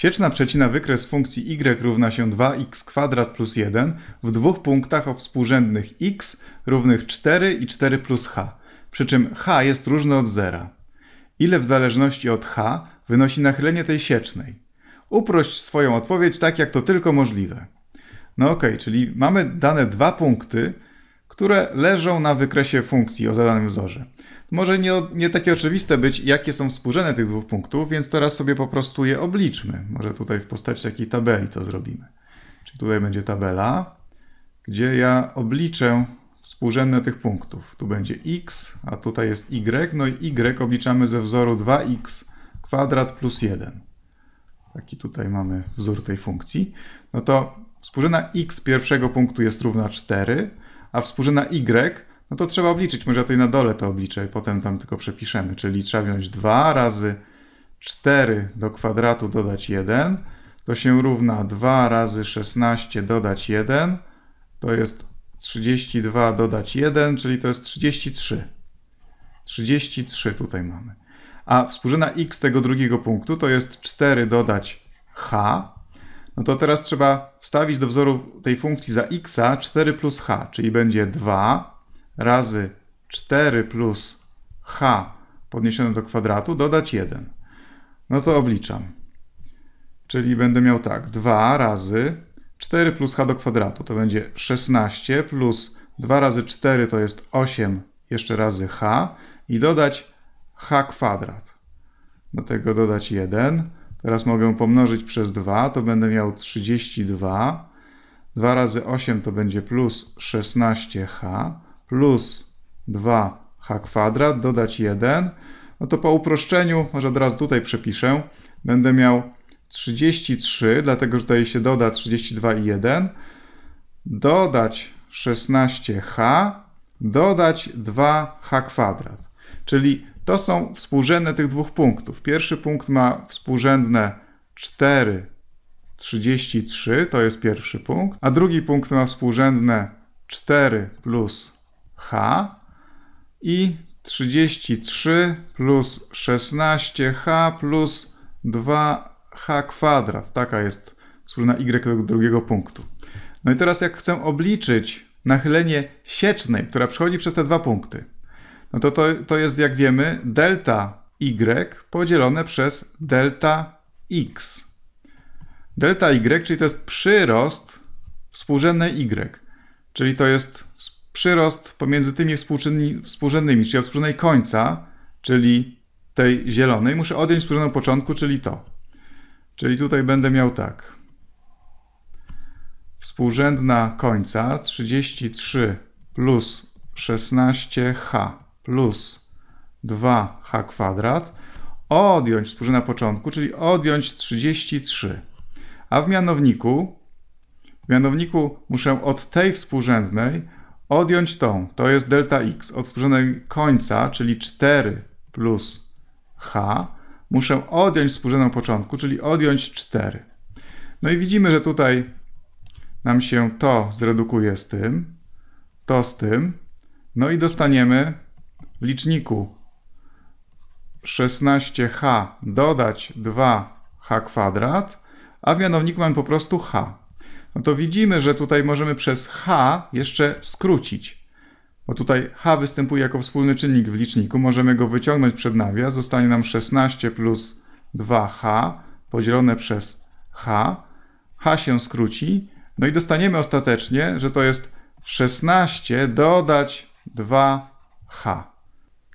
Sieczna przecina wykres funkcji y równa się 2x kwadrat plus 1 w dwóch punktach o współrzędnych x równych 4 i 4 plus h, przy czym h jest różne od zera. Ile w zależności od h wynosi nachylenie tej siecznej? Uprość swoją odpowiedź tak, jak to tylko możliwe. No ok, czyli mamy dane dwa punkty, które leżą na wykresie funkcji o zadanym wzorze. Może nie, nie takie oczywiste być, jakie są współrzędne tych dwóch punktów, więc teraz sobie po prostu je obliczmy. Może tutaj w postaci takiej tabeli to zrobimy. Czyli tutaj będzie tabela, gdzie ja obliczę współrzędne tych punktów. Tu będzie x, a tutaj jest y, no i y obliczamy ze wzoru 2x kwadrat plus 1. Taki tutaj mamy wzór tej funkcji. No to współrzędna x pierwszego punktu jest równa 4, a współrzędna y, no to trzeba obliczyć. Może ja tutaj na dole to obliczę i potem tam tylko przepiszemy. Czyli trzeba wziąć 2 razy 4 do kwadratu dodać 1. To się równa 2 razy 16 dodać 1. To jest 32 dodać 1, czyli to jest 33. 33 tutaj mamy. A współrzędna x tego drugiego punktu to jest 4 dodać h, no to teraz trzeba wstawić do wzoru tej funkcji za x 4 plus h, czyli będzie 2 razy 4 plus h podniesione do kwadratu, dodać 1. No to obliczam. Czyli będę miał tak, 2 razy 4 plus h do kwadratu to będzie 16 plus 2 razy 4 to jest 8 jeszcze razy h i dodać h kwadrat. Do tego dodać 1. Teraz mogę pomnożyć przez 2, to będę miał 32. 2 razy 8 to będzie plus 16h plus 2h kwadrat, dodać 1. No to po uproszczeniu, może od razu tutaj przepiszę, będę miał 33, dlatego że tutaj się doda 32 i 1, dodać 16h, dodać 2h kwadrat. Czyli to są współrzędne tych dwóch punktów. Pierwszy punkt ma współrzędne 4, 33, to jest pierwszy punkt, a drugi punkt ma współrzędne 4 plus h i 33 plus 16h plus 2h kwadrat. Taka jest współrzędna y do drugiego punktu. No i teraz jak chcę obliczyć nachylenie siecznej, która przechodzi przez te dwa punkty, no to, to to jest, jak wiemy, delta y podzielone przez delta x. Delta y, czyli to jest przyrost współrzędnej y, czyli to jest przyrost pomiędzy tymi współrzędnymi, czyli od współrzędnej końca, czyli tej zielonej, muszę odjąć współrzędną początku, czyli to. Czyli tutaj będę miał tak. Współrzędna końca 33 plus 16h plus 2h kwadrat odjąć współczynnik na początku, czyli odjąć 33. A w mianowniku, w mianowniku muszę od tej współrzędnej odjąć tą, to jest delta x. Od współrzędnej końca, czyli 4 plus h, muszę odjąć współrzędną początku, czyli odjąć 4. No i widzimy, że tutaj nam się to zredukuje z tym, to z tym, no i dostaniemy w liczniku 16h dodać 2h kwadrat, a w mianowniku mamy po prostu h. No to widzimy, że tutaj możemy przez h jeszcze skrócić, bo tutaj h występuje jako wspólny czynnik w liczniku. Możemy go wyciągnąć przed nawias, zostanie nam 16 plus 2h podzielone przez h. h się skróci, no i dostaniemy ostatecznie, że to jest 16 dodać 2h.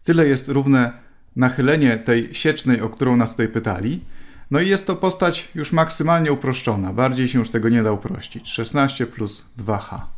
Tyle jest równe nachylenie tej siecznej, o którą nas tutaj pytali. No i jest to postać już maksymalnie uproszczona. Bardziej się już tego nie da uprościć. 16 plus 2h.